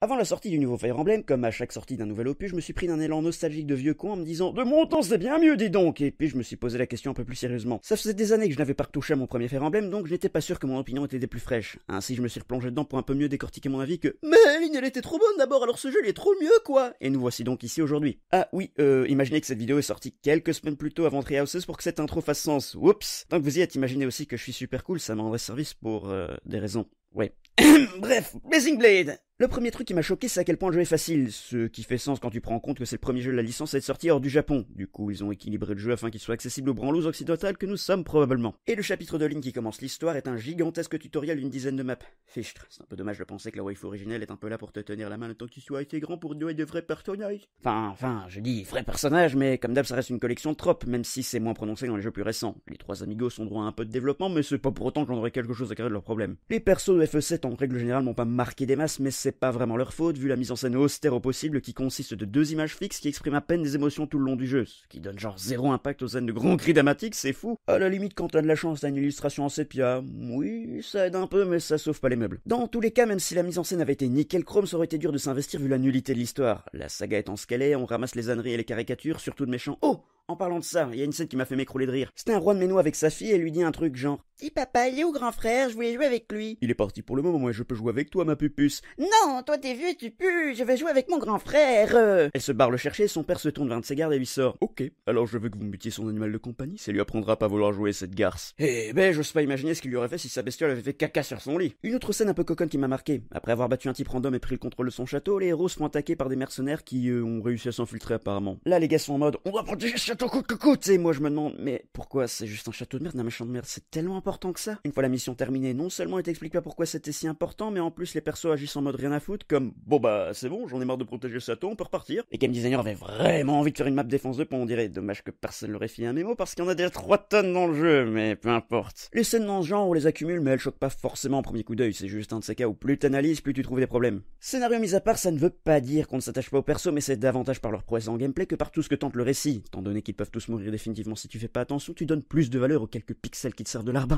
Avant la sortie du nouveau Fire Emblem, comme à chaque sortie d'un nouvel opus, je me suis pris d'un élan nostalgique de vieux con en me disant De mon temps, c'est bien mieux, dis donc Et puis je me suis posé la question un peu plus sérieusement. Ça faisait des années que je n'avais pas retouché à mon premier Fire Emblem, donc je n'étais pas sûr que mon opinion était des plus fraîches. Ainsi, je me suis replongé dedans pour un peu mieux décortiquer mon avis que Mais elle était trop bonne d'abord, alors ce jeu, il est trop mieux, quoi Et nous voici donc ici aujourd'hui. Ah oui, euh, imaginez que cette vidéo est sortie quelques semaines plus tôt avant Treehouses pour que cette intro fasse sens. Oups Tant que vous y êtes, imaginez aussi que je suis super cool, ça m'en service pour euh, des raisons. Ouais. Bref, Blazing Blade le premier truc qui m'a choqué, c'est à quel point le jeu est facile, ce qui fait sens quand tu prends en compte que c'est le premier jeu de la licence à être sorti hors du Japon. Du coup, ils ont équilibré le jeu afin qu'il soit accessible aux branlous occidentales que nous sommes probablement. Et le chapitre de ligne qui commence l'histoire est un gigantesque tutoriel d'une dizaine de maps. Fichtre, c'est un peu dommage de penser que la waifu originelle est un peu là pour te tenir la main tant temps que tu assez grand pour nouer de vrais personnages. Enfin, enfin, je dis vrais personnages, mais comme d'hab, ça reste une collection de même si c'est moins prononcé dans les jeux plus récents. Les trois amigos sont droit à un peu de développement, mais c'est pas pour autant que j'en quelque chose à créer de leurs problèmes. Les persos de FE7 en règle générale pas marqué des masses, mais c'est c'est pas vraiment leur faute, vu la mise en scène austère au possible qui consiste de deux images fixes qui expriment à peine des émotions tout le long du jeu, ce qui donne genre zéro impact aux scènes de grands cris dramatiques, c'est fou. À la limite, quand t'as de la chance, t'as une illustration en sépia, oui, ça aide un peu, mais ça sauve pas les meubles. Dans tous les cas, même si la mise en scène avait été nickel chrome, ça aurait été dur de s'investir vu la nullité de l'histoire. La saga est en qu'elle on ramasse les âneries et les caricatures, surtout de méchants. Oh en parlant de ça, il y a une scène qui m'a fait m'écrouler de rire. C'était un roi de méno avec sa fille et lui dit un truc genre Dis papa, il est où grand frère Je voulais jouer avec lui. Il est parti pour le moment, moi je peux jouer avec toi, ma pupus. »« Non, toi t'es vieux, tu pues, je vais jouer avec mon grand frère. Elle se barre le chercher, son père se tourne vers de ses gardes et lui sort. Ok, alors je veux que vous me butiez son animal de compagnie, ça lui apprendra à pas vouloir jouer cette garce. Eh ben, j'ose pas imaginer ce qu'il lui aurait fait si sa bestiole avait fait caca sur son lit. Une autre scène un peu coconne qui m'a marqué. Après avoir battu un type random et pris le contrôle de son château, les héros se font attaquer par des mercenaires qui euh, ont réussi à s'infiltrer apparemment. Là, les gars sont en mode, on va protéger ce château coûte que coûte. Et moi je me demande, mais pourquoi c'est juste un château de merde, un méchant de merde, c'est tellement important que ça. Une fois la mission terminée, non seulement il t'explique pas pourquoi c'était si important, mais en plus les persos agissent en mode rien à foutre, comme bon bah c'est bon, j'en ai marre de protéger Satan, on peut repartir. Et Game Designer avait vraiment envie de faire une map défense de pont, on dirait. Dommage que personne leur ait filé un mémo parce qu'il y en a déjà 3 tonnes dans le jeu, mais peu importe. Les scènes dans ce genre, on les accumule, mais elles choquent pas forcément au premier coup d'œil, c'est juste un de ces cas où plus t'analyses, plus tu trouves des problèmes. Scénario mis à part, ça ne veut pas dire qu'on ne s'attache pas aux persos, mais c'est davantage par leur prouesse en gameplay que par tout ce que tente le récit. Tant donné qu'ils peuvent tous mourir définitivement si tu fais pas attention, tu donnes plus de valeur aux quelques pixels qui te servent de l'arbre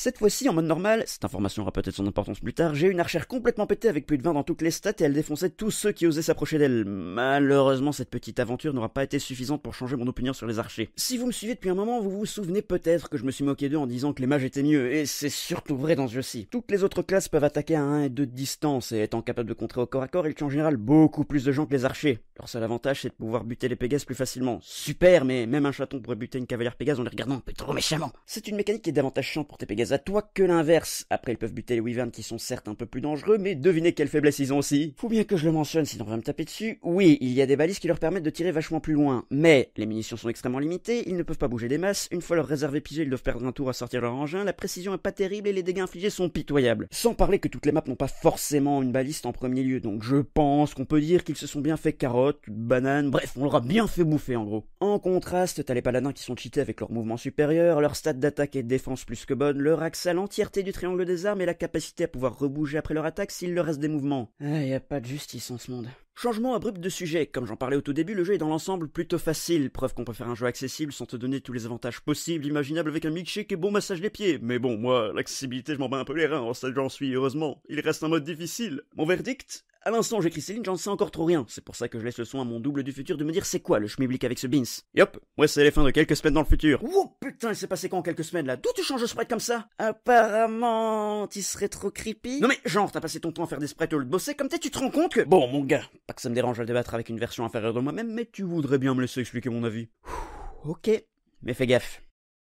Cette fois-ci, en mode normal, cette information aura peut-être son importance plus tard, j'ai une archère complètement pétée avec plus de 20 dans toutes les stats et elle défonçait tous ceux qui osaient s'approcher d'elle. Malheureusement, cette petite aventure n'aura pas été suffisante pour changer mon opinion sur les archers. Si vous me suivez depuis un moment, vous vous souvenez peut-être que je me suis moqué d'eux en disant que les mages étaient mieux, et c'est surtout vrai dans ce jeu-ci. Toutes les autres classes peuvent attaquer à 1 et 2 de distance, et étant capables de contrer au corps à corps, ils tuent en général beaucoup plus de gens que les archers. Leur seul avantage, c'est de pouvoir buter les pégases plus facilement. Super, mais même un chaton pourrait buter une cavalière pégase en les regardant un peu trop méchamment. C'est une mécanique qui est davantage chiante pour tes pégases à toi que l'inverse. Après, ils peuvent buter les Wyverns qui sont certes un peu plus dangereux, mais devinez quelle faiblesse ils ont aussi. Faut bien que je le mentionne sinon on va me taper dessus. Oui, il y a des balises qui leur permettent de tirer vachement plus loin, mais les munitions sont extrêmement limitées, ils ne peuvent pas bouger des masses, une fois leur réserve épuisée, ils doivent perdre un tour à sortir leur engin, la précision est pas terrible et les dégâts infligés sont pitoyables. Sans parler que toutes les maps n'ont pas forcément une baliste en premier lieu, donc je pense qu'on peut dire qu'ils se sont bien fait carottes, bananes, bref, on leur a bien fait bouffer en gros. En contraste, t'as les paladins qui sont cheatés avec leur mouvement supérieur, leur stade d'attaque et de défense plus que bonne, leur à l'entièreté du triangle des armes et la capacité à pouvoir rebouger après leur attaque s'il leur reste des mouvements. Ah, y a pas de justice en ce monde. Changement abrupt de sujet. Comme j'en parlais au tout début, le jeu est dans l'ensemble plutôt facile. Preuve qu'on peut faire un jeu accessible sans te donner tous les avantages possibles, imaginables avec un milkshake et bon massage des pieds. Mais bon, moi, l'accessibilité, je m'en bats un peu les reins. Ça, j'en suis, heureusement. Il reste un mode difficile. Mon verdict à l'instant, j'écris Céline, j'en sais encore trop rien. C'est pour ça que je laisse le soin à mon double du futur de me dire c'est quoi le schmiblick avec ce beans. Et hop, ouais, c'est les fins de quelques semaines dans le futur. Oh putain, il s'est passé quand en quelques semaines là D'où tu changes de sprite comme ça Apparemment, tu serais trop creepy. Non mais genre, t'as passé ton temps à faire des sprites au lieu bosser, comme t'es, tu te rends compte que. Bon, mon gars, pas que ça me dérange à le débattre avec une version inférieure de moi-même, mais tu voudrais bien me laisser expliquer mon avis. ok, mais fais gaffe.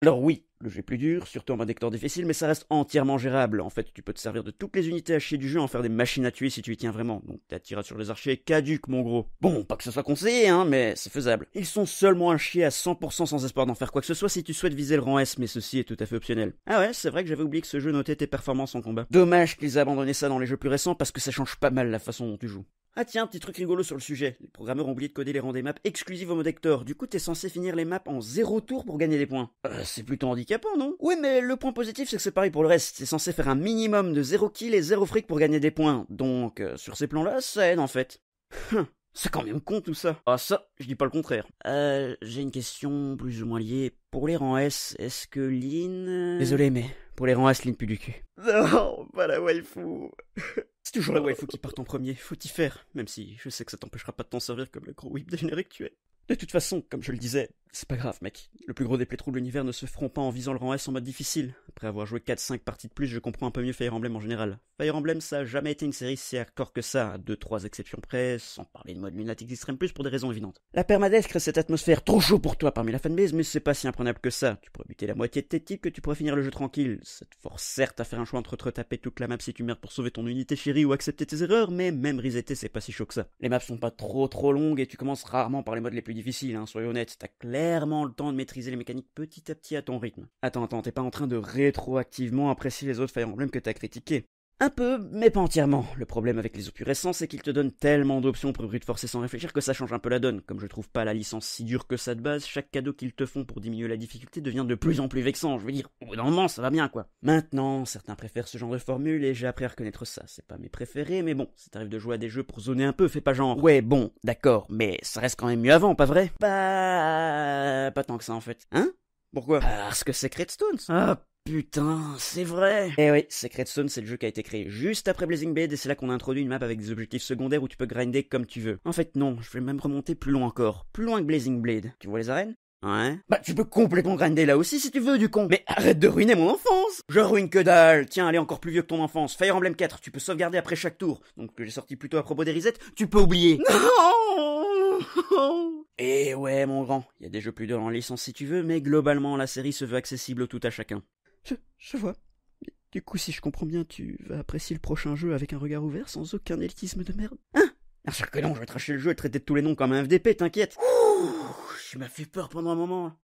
Alors oui, le jeu est plus dur, surtout en mode difficile, mais ça reste entièrement gérable. En fait, tu peux te servir de toutes les unités à chier du jeu, en faire des machines à tuer si tu y tiens vraiment. Donc ta tirade sur les archers est mon gros. Bon, pas que ce soit conseillé, hein, mais c'est faisable. Ils sont seulement à chier à 100% sans espoir d'en faire quoi que ce soit si tu souhaites viser le rang S, mais ceci est tout à fait optionnel. Ah ouais, c'est vrai que j'avais oublié que ce jeu notait tes performances en combat. Dommage qu'ils aient abandonné ça dans les jeux plus récents parce que ça change pas mal la façon dont tu joues. Ah tiens, petit truc rigolo sur le sujet. Les programmeurs ont oublié de coder les rangs des maps exclusives au mode Du coup, t'es censé finir les maps en zéro tour pour gagner des points. Euh, c'est plutôt handicapant, non Oui, mais le point positif, c'est que c'est pareil pour le reste. T'es censé faire un minimum de zéro kill et zéro fric pour gagner des points. Donc, euh, sur ces plans-là, ça aide en fait. Hein, c'est quand même con tout ça. Ah ça, je dis pas le contraire. Euh, j'ai une question plus ou moins liée. Pour les rangs S, est-ce que Lynn... Euh Désolé, mais pour les rangs S, Lynn pue du cul. Non, pas la waifu. C'est toujours les il euh, faut en premier, faut y faire, même si je sais que ça t'empêchera pas de t'en servir comme le gros whip dégénéré que tu es. De toute façon, comme je le disais, c'est pas grave, mec. Le plus gros des playthroughs de l'univers ne se feront pas en visant le rang S en mode difficile. Après avoir joué 4-5 parties de plus, je comprends un peu mieux Fire Emblem en général. Fire Emblem, ça a jamais été une série si hardcore que ça, à 2-3 exceptions près, sans parler de mode lunatique extrême plus pour des raisons évidentes. La permadeath crée cette atmosphère trop chaud pour toi parmi la fanbase, mais c'est pas si imprenable que ça. Tu pourrais buter la moitié de tes types que tu pourrais finir le jeu tranquille. Ça te force certes à faire un choix entre te retaper toute la map si tu merdes pour sauver ton unité chérie ou accepter tes erreurs, mais même risetter c'est pas si chaud que ça. Les maps sont pas trop trop longues et tu commences rarement par les modes les plus difficile, hein, soyons honnêtes. T'as clairement le temps de maîtriser les mécaniques petit à petit à ton rythme. Attends, attends, t'es pas en train de rétroactivement apprécier les autres Fire Emblem que t'as critiqué. Un peu, mais pas entièrement. Le problème avec les récents, c'est qu'ils te donnent tellement d'options pour de forcer sans réfléchir que ça change un peu la donne. Comme je trouve pas la licence si dure que ça de base, chaque cadeau qu'ils te font pour diminuer la difficulté devient de plus en plus vexant. Je veux dire, au moment, ça va bien, quoi. Maintenant, certains préfèrent ce genre de formule et j'ai appris à reconnaître ça. C'est pas mes préférés, mais bon, si t'arrives de jouer à des jeux pour zoner un peu, fais pas genre. Ouais, bon, d'accord, mais ça reste quand même mieux avant, pas vrai Bah... pas tant que ça, en fait. Hein pourquoi Parce que c'est Redstone. Ah, putain, c'est vrai Eh oui, Secret Stone, c'est le jeu qui a été créé juste après Blazing Blade, et c'est là qu'on a introduit une map avec des objectifs secondaires où tu peux grinder comme tu veux. En fait, non, je vais même remonter plus loin encore, plus loin que Blazing Blade. Tu vois les arènes Ouais. Bah tu peux complètement grinder là aussi si tu veux du con. Mais arrête de ruiner mon enfance. Je ruine que dalle. Tiens, elle est encore plus vieux que ton enfance. Fire Emblem 4, tu peux sauvegarder après chaque tour. Donc que j'ai sorti plutôt à propos des risettes, tu peux oublier. Non Eh ouais mon grand, il y a des jeux plus durs en licence si tu veux, mais globalement la série se veut accessible tout à chacun. Je, vois. Du coup, si je comprends bien, tu vas apprécier le prochain jeu avec un regard ouvert, sans aucun élitisme de merde. Hein Un que non, je vais tracher le jeu et traiter tous les noms comme un FDP, t'inquiète. Ouh, je m'as fait peur pendant un moment.